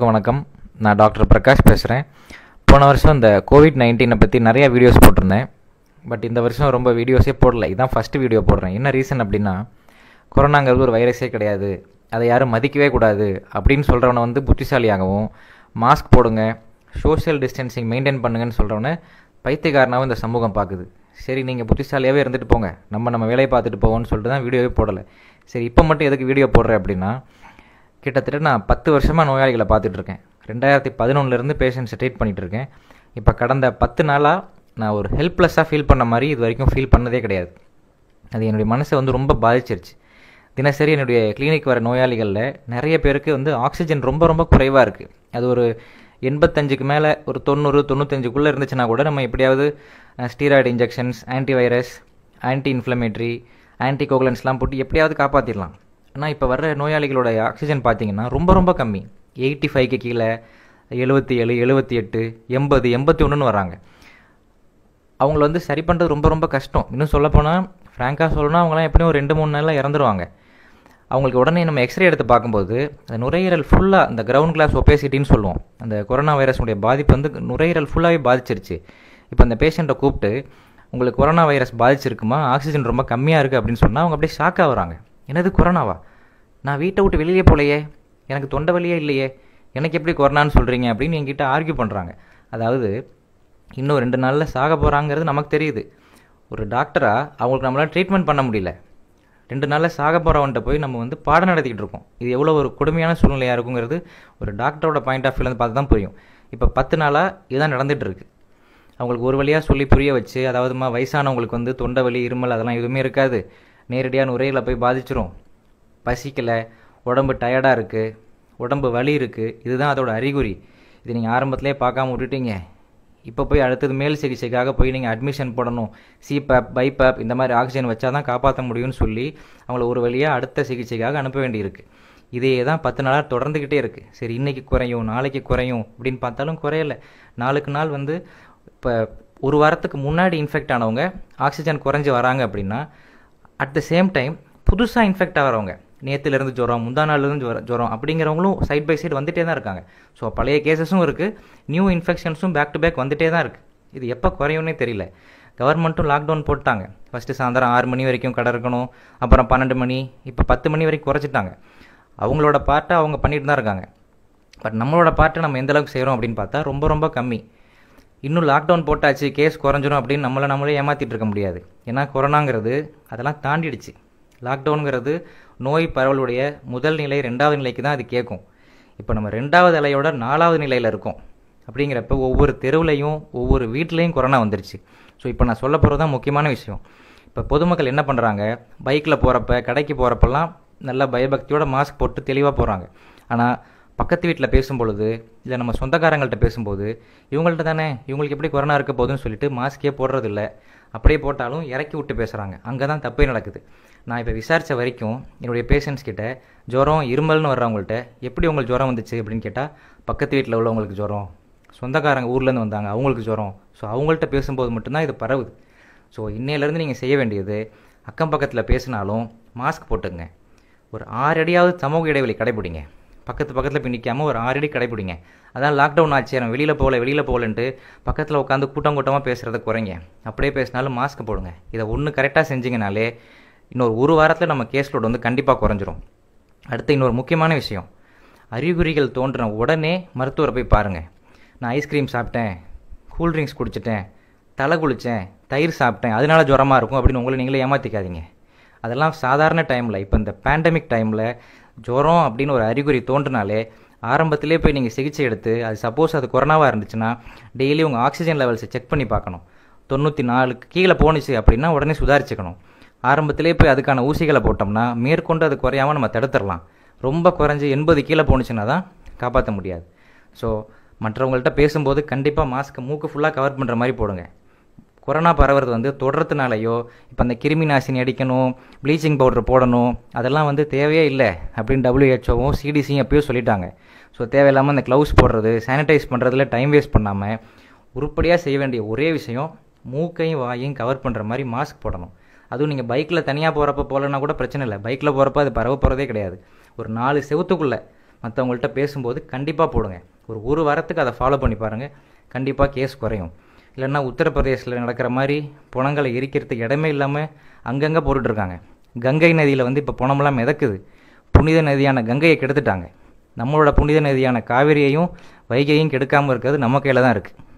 வணக்கம் நான் டாக்டர் பிரகாஷ் பேசுகிறேன் போன வருஷம் இந்த கோவிட் நைன்டீனை பற்றி நிறையா வீடியோஸ் போட்டிருந்தேன் பட் இந்த வருஷம் ரொம்ப வீடியோஸே போடலை இதுதான் ஃபஸ்ட்டு வீடியோ போடுறேன் என்ன ரீசன் அப்படின்னா கொரோனாங்கிறது ஒரு வைரஸே கிடையாது அதை யாரும் மதிக்கவே கூடாது அப்படின்னு சொல்கிறவனை வந்து புத்திசாலியாகவும் மாஸ்க் போடுங்க சோஷியல் டிஸ்டன்சிங் மெயின்டைன் பண்ணுங்கன்னு சொல்கிறவனை பைத்தியக்காரனாகவும் இந்த சமூகம் பார்க்குது சரி நீங்கள் புத்திசாலியாகவே இருந்துட்டு போங்க நம்ம நம்ம வேலையை பார்த்துட்டு போவோம்னு சொல்லிட்டு தான் வீடியோவே போடலை சரி இப்போ மட்டும் எதுக்கு வீடியோ போடுறேன் அப்படின்னா கிட்டத்தட்ட நான் பத்து வருஷமாக நோயாளிகளை பார்த்துட்ருக்கேன் ரெண்டாயிரத்தி பதினொன்றுலேருந்து பேஷண்ட்ஸை ட்ரீட் பண்ணிகிட்ருக்கேன் இப்போ கடந்த பத்து நாளாக நான் ஒரு ஹெல்ப்லெஸ்ஸாக ஃபீல் பண்ண மாதிரி இது வரைக்கும் ஃபீல் பண்ணதே கிடையாது அது என்னுடைய மனசை வந்து ரொம்ப பாதிச்சிருச்சு தினசரி என்னுடைய கிளினிக் வர நோயாளிகளில் நிறைய பேருக்கு வந்து ஆக்சிஜன் ரொம்ப ரொம்ப குறைவாக இருக்குது அது ஒரு எண்பத்தஞ்சுக்கு மேலே ஒரு தொண்ணூறு தொண்ணூத்தஞ்சுக்குள்ளே இருந்துச்சுன்னா கூட நம்ம எப்படியாவது steroid injections anti virus anti inflammatory anti கோகுலன்ஸ்லாம் போட்டு எப்படியாவது காப்பாற்றிடலாம் ஆனால் இப்போ வர்ற நோயாளிகளோட ஆக்சிஜன் பார்த்திங்கன்னா ரொம்ப ரொம்ப கம்மி எயிட்டி ஃபைவ்க்கு கீழே எழுபத்தி ஏழு எழுபத்தி எட்டு எண்பது எண்பத்தி ஒன்றுன்னு வராங்க அவங்கள வந்து சரி பண்ணுறது ரொம்ப ரொம்ப கஷ்டம் இன்னும் சொல்லப்போனால் ஃப்ராங்காக சொல்லணும்னா அவங்களாம் எப்படியும் ஒரு ரெண்டு மூணு நாளில் இறந்துருவாங்க அவங்களுக்கு உடனே நம்ம எக்ஸ்ரே எடுத்து பார்க்கும்போது அந்த நுரையீரல் ஃபுல்லாக அந்த கிரவுண்ட் கிளாஸ் ஒப்பேசிட்டின்னு சொல்லுவோம் அந்த கொரோனா வைரஸ்னுடைய பாதிப்பு வந்து நுரையீரல் ஃபுல்லாகவே பாதிச்சிருச்சு இப்போ அந்த பேஷண்ட்டை கூப்பிட்டு உங்களுக்கு கொரோனா வைரஸ் பாதிச்சிருக்குமா ஆக்சிஜன் ரொம்ப கம்மியாக இருக்குது அப்படின்னு சொன்னால் அவங்க அப்படியே ஷாக்காக வராங்க எனது கொரோனாவா நான் வீட்டை விட்டு வெளியே போலையே எனக்கு தொண்டை வழியே இல்லையே எனக்கு எப்படி கொரோனான்னு சொல்கிறீங்க அப்படின்னு என்கிட்ட ஆர்கியூ பண்ணுறாங்க அதாவது இன்னும் ரெண்டு நாளில் சாக போகிறாங்கிறது நமக்கு தெரியுது ஒரு டாக்டராக அவங்களுக்கு நம்மளால் ட்ரீட்மெண்ட் பண்ண முடியல ரெண்டு நாளில் சாக போகிறவன்ட்ட போய் நம்ம வந்து பாடம் நடத்திக்கிட்டு இருக்கோம் இது எவ்வளோ ஒரு கொடுமையான சூழ்நிலையாக இருக்குங்கிறது ஒரு டாக்டரோட பாயிண்ட் ஆஃப் வியூலேருந்து பார்த்து தான் புரியும் இப்போ பத்து நாளாக இதுதான் நடந்துகிட்ருக்கு அவங்களுக்கு ஒரு வழியாக சொல்லி புரிய வச்சு அதாவதுமா வயசானவங்களுக்கு வந்து தொண்டை வலி இருமல் அதெல்லாம் எதுவுமே இருக்காது நேரடியான உரைகளை போய் பாதிச்சிரும் பசிக்கலை உடம்பு டயர்டாக இருக்குது உடம்பு வலி இருக்குது இதுதான் அதோட அறிகுறி இது நீங்கள் ஆரம்பத்திலே பார்க்காம விட்டுட்டீங்க இப்போ போய் அடுத்தது மேல் சிகிச்சைக்காக போய் நீங்கள் அட்மிஷன் போடணும் சிபேப் பைபேப் இந்த மாதிரி ஆக்சிஜன் வச்சால் தான் காப்பாற்ற முடியும்னு சொல்லி அவங்கள ஒரு வழியாக அடுத்த சிகிச்சைக்காக அனுப்ப வேண்டியிருக்கு இதையே தான் பத்து நாளாக தொடர்ந்துக்கிட்டே இருக்குது சரி இன்றைக்கி குறையும் நாளைக்கு குறையும் அப்படின்னு பார்த்தாலும் குறையலை நாளுக்கு நாள் வந்து இப்போ ஒரு வாரத்துக்கு முன்னாடி இன்ஃபெக்ட் ஆனவங்க ஆக்சிஜன் குறைஞ்சி வராங்க அப்படின்னா அட் த சேம் டைம் புதுசாக இன்ஃபெக்ட் ஆகிறவங்க நேற்றுலேருந்து ஜுரம் முந்தா நாள்லேருந்து ஜுரம் ஜுரம் அப்படிங்கிறவங்களும் சைட் பை சைடு வந்துகிட்டே தான் இருக்காங்க ஸோ பழைய கேசஸும் இருக்குது நியூ இன்ஃபெக்ஷன்ஸும் பேக் டு பேக் வந்துகிட்டே தான் இருக்குது இது எப்போ குறையும்னே தெரியல கவர்மெண்ட்டும் லாக்டவுன் போட்டாங்க ஃபஸ்ட்டு சாயந்தரம் ஆறு மணி வரைக்கும் கடை இருக்கணும் அப்புறம் பன்னெண்டு மணி இப்போ பத்து மணி வரைக்கும் குறைச்சிட்டாங்க அவங்களோட பார்ட்டை அவங்க பண்ணிட்டு தான் இருக்காங்க பட் நம்மளோட பார்ட்டை நம்ம எந்தளவுக்கு செய்கிறோம் அப்படின்னு பார்த்தா ரொம்ப ரொம்ப கம்மி இன்னும் லாக்டவுன் போட்டாச்சு கேஸ் குறைஞ்சிரும் அப்படின்னு நம்மளை நம்மளே ஏமாற்றிட்டு இருக்க முடியாது ஏன்னா கொரோனாங்கிறது அதெல்லாம் தாண்டிடுச்சு லாக்டவுனுங்கிறது நோய் பரவலுடைய முதல் நிலை ரெண்டாவது நிலைக்கு தான் அது கேட்கும் இப்போ நம்ம ரெண்டாவது அலையோட நாலாவது நிலையில் இருக்கோம் அப்படிங்கிறப்ப ஒவ்வொரு தெருவுலையும் ஒவ்வொரு வீட்லேயும் கொரோனா வந்துருச்சு ஸோ இப்போ நான் சொல்ல போகிறது தான் முக்கியமான விஷயம் இப்போ பொதுமக்கள் என்ன பண்ணுறாங்க பைக்கில் போகிறப்ப கடைக்கு போகிறப்பெல்லாம் நல்லா பயபக்தியோட மாஸ்க் போட்டு தெளிவாக போகிறாங்க ஆனால் பக்கத்து வீட்டில் பேசும்பொழுது இல்லை நம்ம சொந்தக்காரங்கள்ட்ட பேசும்போது இவங்கள்ட்ட தானே இவங்களுக்கு எப்படி கொரோனா இருக்க போகுதுன்னு சொல்லிட்டு மாஸ்க்கே போடுறதில்ல அப்படியே போட்டாலும் இறக்கி விட்டு பேசுகிறாங்க அங்கே தான் தப்பே நடக்குது நான் இப்போ விசாரித்த வரைக்கும் என்னுடைய பேஷண்ட்ஸ் கிட்ட ஜுரம் இருமல்னு வர்றவங்கள்ட்ட எப்படி உங்களுக்கு ஜுரம் வந்துச்சு அப்படின்னு கேட்டால் பக்கத்து வீட்டில் உள்ளவங்களுக்கு ஜுரம் சொந்தக்காரங்க ஊர்லேருந்து வந்தாங்க அவங்களுக்கு ஜுரம் ஸோ அவங்கள்ட்ட பேசும்போது மட்டும்தான் இது பரவுது ஸோ இன்னையிலேருந்து நீங்கள் செய்ய வேண்டியது அக்கம் பக்கத்தில் பேசினாலும் மாஸ்க் போட்டுங்க ஒரு ஆறு அடியாவது சமூக இடைவெளி கடைபிடிங்க பக்கத்து பக்கத்தில் போய் நிற்காமல் ஒரு ஆறடி கடைப்பிடிங்க அதான் லாக்டவுன் ஆச்சு நம்ம வெளியில் போகல வெளியில் போகலன்ட்டு பக்கத்தில் உட்காந்து கூட்டம் கூட்டமாக பேசுகிறத குறைங்க அப்படியே பேசினாலும் மாஸ்க் போடுங்க இதை ஒன்று கரெக்டாக செஞ்சிங்கனாலே இன்னொரு ஒரு வாரத்தில் நம்ம கேஸ் லோடு வந்து கண்டிப்பாக குறைஞ்சிரும் அடுத்து இன்னொரு முக்கியமான விஷயம் அறிகுறிகள் தோன்றின உடனே மருத்துவரை போய் பாருங்கள் நான் ஐஸ்கிரீம் சாப்பிட்டேன் கூல்ட்ரிங்க்ஸ் குடிச்சிட்டேன் தலை குளித்தேன் தயிர் சாப்பிட்டேன் அதனால ஜுரமாக இருக்கும் அப்படின்னு உங்களை நீங்களே ஏமாற்றிக்காதீங்க அதெல்லாம் சாதாரண டைமில் இப்போ இந்த பேண்டமிக் டைமில் ஜுரம் அப்படின்னு ஒரு அறிகுறி தோன்றினாலே ஆரம்பத்திலே போய் நீங்கள் சிகிச்சை எடுத்து அது சப்போஸ் அது கொரோனாவாக இருந்துச்சுன்னா டெய்லி உங்கள் ஆக்சிஜன் லெவல்ஸை செக் பண்ணி பார்க்கணும் தொண்ணூற்றி நாலுக்கு கீழே போணுச்சு அப்படின்னா உடனே சுதாரிச்சுக்கணும் ஆரம்பத்திலே போய் அதுக்கான ஊசிகளை போட்டோம்னா மேற்கொண்டு அது குறையாமல் நம்ம தடுத்துடலாம் ரொம்ப குறைஞ்சி எண்பது கீழே போணுச்சுன்னா தான் காப்பாற்ற முடியாது ஸோ மற்றவங்கள்ட்ட பேசும்போது கண்டிப்பாக மாஸ்க்கு மூக்கு ஃபுல்லாக கவர் பண்ணுற மாதிரி போடுங்க கொரோனா பரவுறது வந்து தொடரத்துனாலையோ இப்போ அந்த கிருமி நாசினி அடிக்கணும் ப்ளீச்சிங் பவுடர் போடணும் அதெல்லாம் வந்து தேவையே இல்லை அப்படின்னு டபிள்யூஹெச்ஓவும் சிடிசியும் எப்பயும் சொல்லிட்டாங்க ஸோ தேவையில்லாமல் அந்த க்ளவுஸ் போடுறது சானிடைஸ் பண்ணுறதுல டைம் வேஸ்ட் பண்ணாமல் உருப்படியாக செய்ய வேண்டிய ஒரே விஷயம் மூக்கையும் வாயையும் கவர் பண்ணுற மாதிரி மாஸ்க் போடணும் அதுவும் நீங்கள் பைக்கில் தனியாக போகிறப்ப போகலன்னா கூட பிரச்சனை இல்லை பைக்கில் போகிறப்ப அது பரவ போகிறதே கிடையாது ஒரு நாலு செவத்துக்குள்ளே மற்றவங்கள்ட்ட பேசும்போது கண்டிப்பாக போடுங்க ஒரு ஒரு வாரத்துக்கு அதை ஃபாலோ பண்ணி பாருங்கள் கண்டிப்பாக கேஸ் குறையும் இல்லைன்னா உத்தரப்பிரதேசில் நடக்கிற மாதிரி புணங்களை எரிக்கிறது இடமே இல்லாமல் அங்கங்கே போட்டுட்ருக்காங்க கங்கை நதியில் வந்து இப்போ புணமெல்லாம் மிதக்குது புனித நதியான கங்கையை கெடுத்துட்டாங்க நம்மளோட புனித நதியான காவிரியையும் வைகையும் கெடுக்காமல் இருக்கிறது நம்ம கையில் தான் இருக்குது